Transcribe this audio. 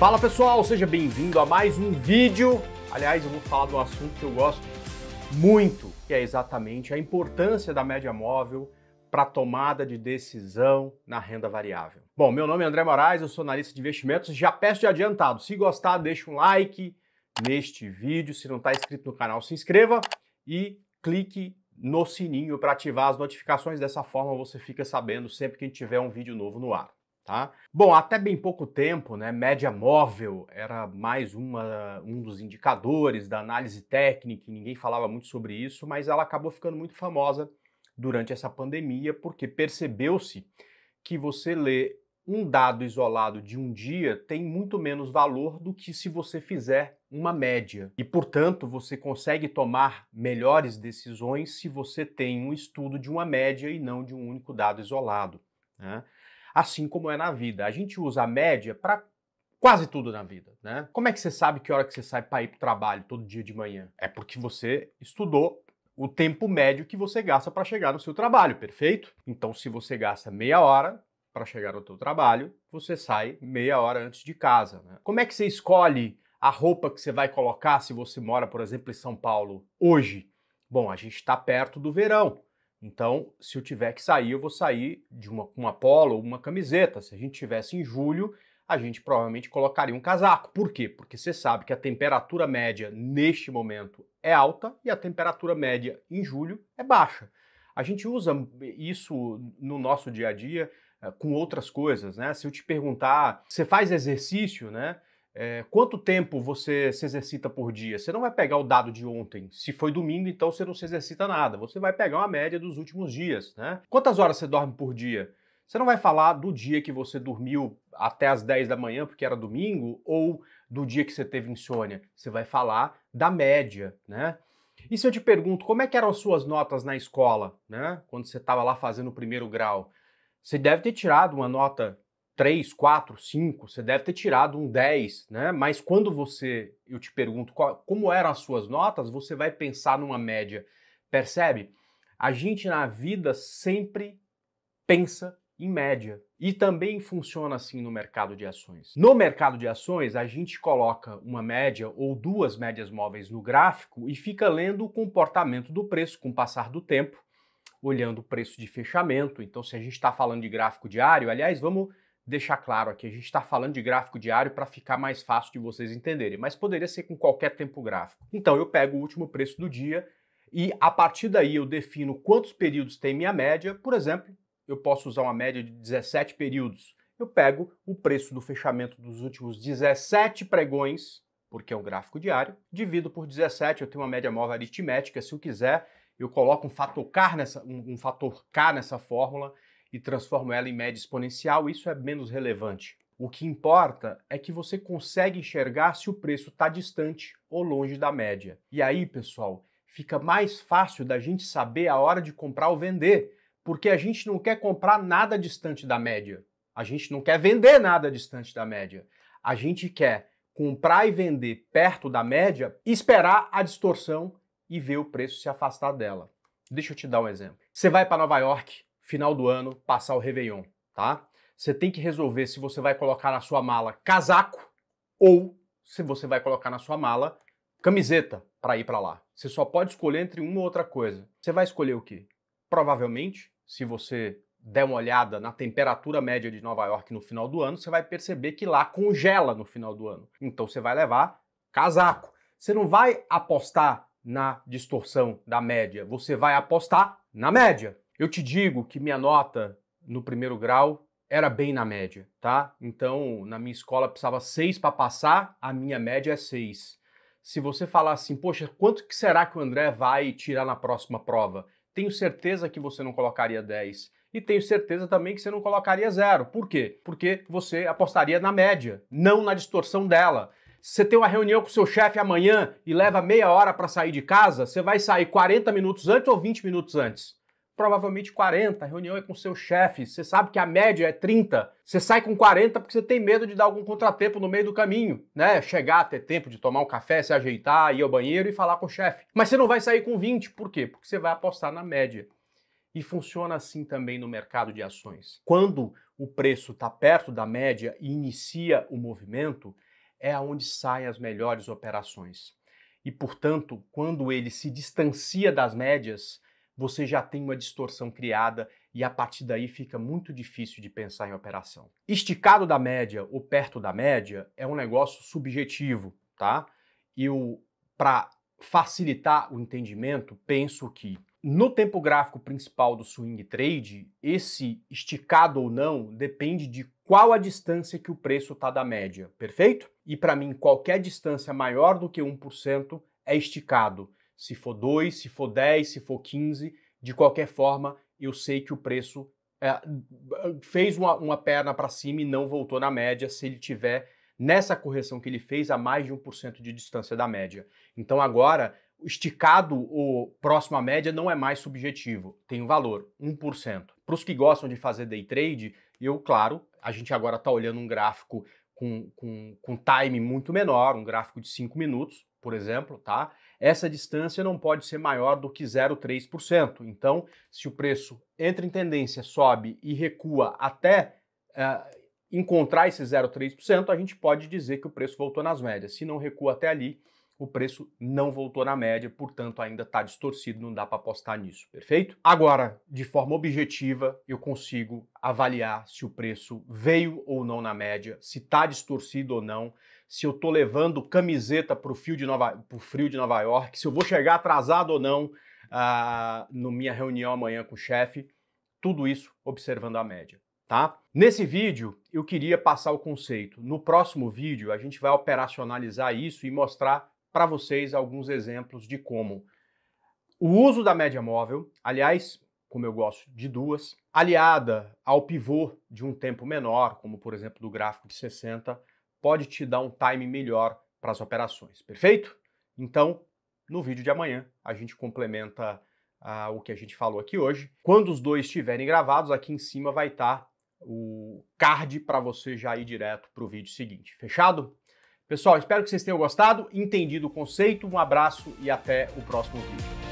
Fala pessoal, seja bem-vindo a mais um vídeo. Aliás, eu vou falar do assunto que eu gosto muito, que é exatamente a importância da média móvel para tomada de decisão na renda variável. Bom, meu nome é André Moraes, eu sou analista de investimentos. Já peço de adiantado, se gostar, deixa um like neste vídeo. Se não está inscrito no canal, se inscreva e clique no sininho para ativar as notificações. Dessa forma, você fica sabendo sempre que tiver um vídeo novo no ar. Tá? Bom, até bem pouco tempo, né, média móvel era mais uma, um dos indicadores da análise técnica, ninguém falava muito sobre isso, mas ela acabou ficando muito famosa durante essa pandemia, porque percebeu-se que você lê um dado isolado de um dia tem muito menos valor do que se você fizer uma média. E, portanto, você consegue tomar melhores decisões se você tem um estudo de uma média e não de um único dado isolado. Né? assim como é na vida. A gente usa a média para quase tudo na vida, né? Como é que você sabe que hora que você sai para ir para o trabalho todo dia de manhã? É porque você estudou o tempo médio que você gasta para chegar no seu trabalho, perfeito? Então, se você gasta meia hora para chegar ao seu trabalho, você sai meia hora antes de casa. Né? Como é que você escolhe a roupa que você vai colocar se você mora, por exemplo, em São Paulo hoje? Bom, a gente está perto do verão. Então, se eu tiver que sair, eu vou sair de uma, uma polo ou uma camiseta. Se a gente tivesse em julho, a gente provavelmente colocaria um casaco. Por quê? Porque você sabe que a temperatura média neste momento é alta e a temperatura média em julho é baixa. A gente usa isso no nosso dia a dia eh, com outras coisas, né? Se eu te perguntar, você faz exercício, né? É, quanto tempo você se exercita por dia? Você não vai pegar o dado de ontem. Se foi domingo, então você não se exercita nada. Você vai pegar uma média dos últimos dias, né? Quantas horas você dorme por dia? Você não vai falar do dia que você dormiu até as 10 da manhã, porque era domingo, ou do dia que você teve insônia. Você vai falar da média, né? E se eu te pergunto, como é que eram suas notas na escola, né? Quando você estava lá fazendo o primeiro grau? Você deve ter tirado uma nota 3, 4, 5, você deve ter tirado um 10, né? Mas quando você, eu te pergunto qual, como eram as suas notas, você vai pensar numa média. Percebe? A gente na vida sempre pensa em média. E também funciona assim no mercado de ações. No mercado de ações, a gente coloca uma média ou duas médias móveis no gráfico e fica lendo o comportamento do preço com o passar do tempo, olhando o preço de fechamento. Então, se a gente está falando de gráfico diário, aliás, vamos deixar claro aqui, a gente está falando de gráfico diário para ficar mais fácil de vocês entenderem, mas poderia ser com qualquer tempo gráfico. Então eu pego o último preço do dia e a partir daí eu defino quantos períodos tem minha média. Por exemplo, eu posso usar uma média de 17 períodos. Eu pego o preço do fechamento dos últimos 17 pregões, porque é um gráfico diário, divido por 17, eu tenho uma média móvel aritmética, se eu quiser, eu coloco um fator K nessa, um, um fator K nessa fórmula e transformo ela em média exponencial, isso é menos relevante. O que importa é que você consegue enxergar se o preço está distante ou longe da média. E aí, pessoal, fica mais fácil da gente saber a hora de comprar ou vender, porque a gente não quer comprar nada distante da média. A gente não quer vender nada distante da média. A gente quer comprar e vender perto da média, esperar a distorção e ver o preço se afastar dela. Deixa eu te dar um exemplo. Você vai para Nova York, final do ano, passar o Réveillon, tá? Você tem que resolver se você vai colocar na sua mala casaco ou se você vai colocar na sua mala camiseta para ir para lá. Você só pode escolher entre uma ou outra coisa. Você vai escolher o quê? Provavelmente, se você der uma olhada na temperatura média de Nova York no final do ano, você vai perceber que lá congela no final do ano. Então você vai levar casaco. Você não vai apostar na distorção da média, você vai apostar na média. Eu te digo que minha nota no primeiro grau era bem na média, tá? Então, na minha escola precisava seis para passar, a minha média é seis. Se você falar assim, poxa, quanto que será que o André vai tirar na próxima prova? Tenho certeza que você não colocaria 10. E tenho certeza também que você não colocaria zero. Por quê? Porque você apostaria na média, não na distorção dela. Se você tem uma reunião com seu chefe amanhã e leva meia hora para sair de casa, você vai sair 40 minutos antes ou 20 minutos antes? provavelmente 40, a reunião é com seu chefe, você sabe que a média é 30, você sai com 40 porque você tem medo de dar algum contratempo no meio do caminho, né? Chegar, ter tempo de tomar um café, se ajeitar, ir ao banheiro e falar com o chefe. Mas você não vai sair com 20, por quê? Porque você vai apostar na média. E funciona assim também no mercado de ações. Quando o preço está perto da média e inicia o movimento, é aonde saem as melhores operações. E, portanto, quando ele se distancia das médias, você já tem uma distorção criada e a partir daí fica muito difícil de pensar em operação. Esticado da média ou perto da média é um negócio subjetivo, tá? Eu, para facilitar o entendimento, penso que no tempo gráfico principal do swing trade, esse esticado ou não depende de qual a distância que o preço está da média, perfeito? E para mim, qualquer distância maior do que 1% é esticado se for 2, se for 10, se for 15, de qualquer forma, eu sei que o preço é, fez uma, uma perna para cima e não voltou na média se ele tiver nessa correção que ele fez a mais de 1% de distância da média. Então agora, esticado ou próximo à média não é mais subjetivo, tem um valor, 1%. Para os que gostam de fazer day trade, eu, claro, a gente agora está olhando um gráfico com, com, com time muito menor, um gráfico de 5 minutos, por exemplo, tá? Essa distância não pode ser maior do que 0,3%. Então, se o preço entra em tendência, sobe e recua até uh, encontrar esse 0,3%, a gente pode dizer que o preço voltou nas médias. Se não recua até ali, o preço não voltou na média, portanto ainda está distorcido, não dá para apostar nisso, perfeito? Agora, de forma objetiva, eu consigo avaliar se o preço veio ou não na média, se está distorcido ou não, se eu estou levando camiseta para o frio de Nova York, se eu vou chegar atrasado ou não uh, ah, na minha reunião amanhã com o chefe, tudo isso observando a média. Tá? Nesse vídeo, eu queria passar o conceito. No próximo vídeo, a gente vai operacionalizar isso e mostrar para vocês alguns exemplos de como o uso da média móvel, aliás, como eu gosto de duas, aliada ao pivô de um tempo menor, como por exemplo do gráfico de 60, pode te dar um time melhor para as operações, perfeito? Então, no vídeo de amanhã, a gente complementa o que a gente falou aqui hoje. Quando os dois estiverem gravados, aqui em cima vai estar tá o card para você já ir direto para o vídeo seguinte. Fechado? Pessoal, espero que vocês tenham gostado, entendido o conceito. Um abraço e até o próximo vídeo.